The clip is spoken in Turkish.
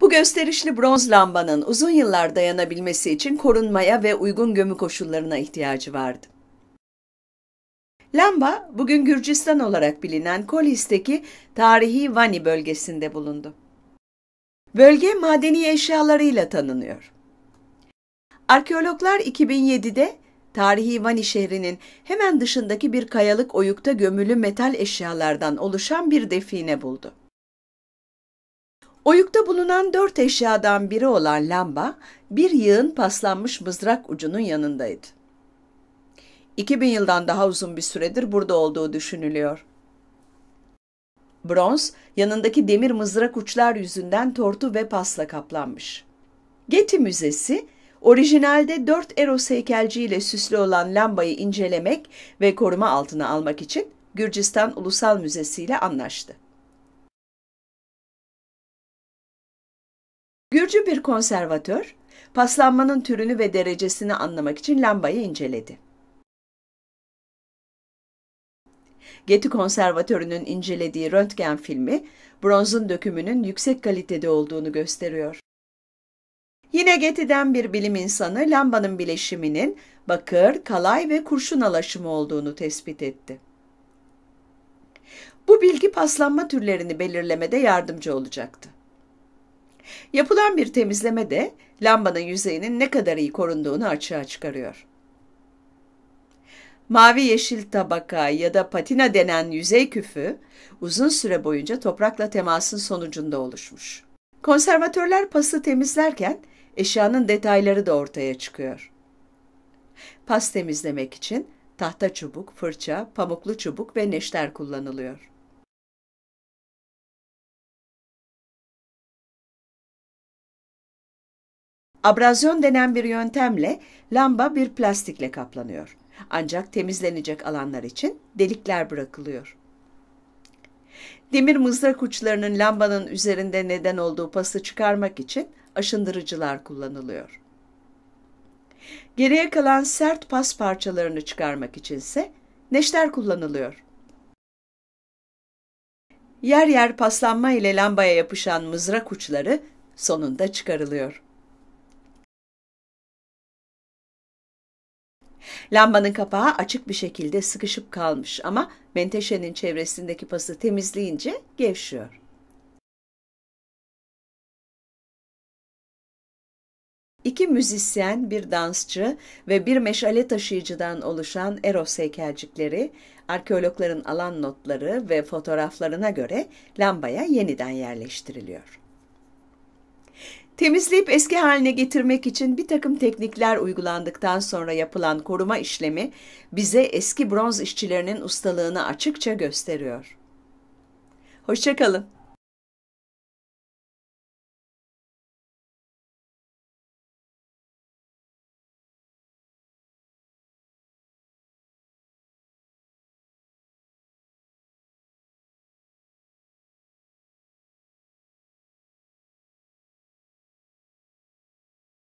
Bu gösterişli bronz lambanın uzun yıllar dayanabilmesi için korunmaya ve uygun gömü koşullarına ihtiyacı vardı. Lamba, bugün Gürcistan olarak bilinen Kolis'teki tarihi Vani bölgesinde bulundu. Bölge madeni eşyalarıyla tanınıyor. Arkeologlar 2007'de tarihi Vani şehrinin hemen dışındaki bir kayalık oyukta gömülü metal eşyalardan oluşan bir define buldu. Oyukta bulunan dört eşyadan biri olan lamba, bir yığın paslanmış mızrak ucunun yanındaydı. 2000 yıldan daha uzun bir süredir burada olduğu düşünülüyor. Bronz, yanındaki demir mızrak uçlar yüzünden tortu ve pasla kaplanmış. Getty Müzesi, orijinalde dört Eros heykelciyle süslü olan lambayı incelemek ve koruma altına almak için Gürcistan Ulusal Müzesi ile anlaştı. Gürcü bir konservatör, paslanmanın türünü ve derecesini anlamak için lambayı inceledi. Getty Konservatörü'nün incelediği röntgen filmi, bronzun dökümünün yüksek kalitede olduğunu gösteriyor. Yine Getty'den bir bilim insanı lambanın bileşiminin bakır, kalay ve kurşun alaşımı olduğunu tespit etti. Bu bilgi paslanma türlerini belirlemede yardımcı olacaktı. Yapılan bir temizleme de lambanın yüzeyinin ne kadar iyi korunduğunu açığa çıkarıyor. Mavi yeşil tabaka ya da patina denen yüzey küfü uzun süre boyunca toprakla temasın sonucunda oluşmuş. Konservatörler pası temizlerken eşyanın detayları da ortaya çıkıyor. Pas temizlemek için tahta çubuk, fırça, pamuklu çubuk ve neşter kullanılıyor. Abrazyon denen bir yöntemle lamba bir plastikle kaplanıyor. Ancak temizlenecek alanlar için delikler bırakılıyor. Demir mızrak uçlarının lambanın üzerinde neden olduğu pası çıkarmak için aşındırıcılar kullanılıyor. Geriye kalan sert pas parçalarını çıkarmak içinse neşter kullanılıyor. Yer yer paslanma ile lambaya yapışan mızrak uçları sonunda çıkarılıyor. Lambanın kapağı açık bir şekilde sıkışıp kalmış ama menteşenin çevresindeki pası temizleyince gevşiyor. İki müzisyen, bir dansçı ve bir meşale taşıyıcıdan oluşan Eros heykelcikleri, arkeologların alan notları ve fotoğraflarına göre lambaya yeniden yerleştiriliyor. Temizleyip eski haline getirmek için bir takım teknikler uygulandıktan sonra yapılan koruma işlemi bize eski bronz işçilerinin ustalığını açıkça gösteriyor. Hoşçakalın.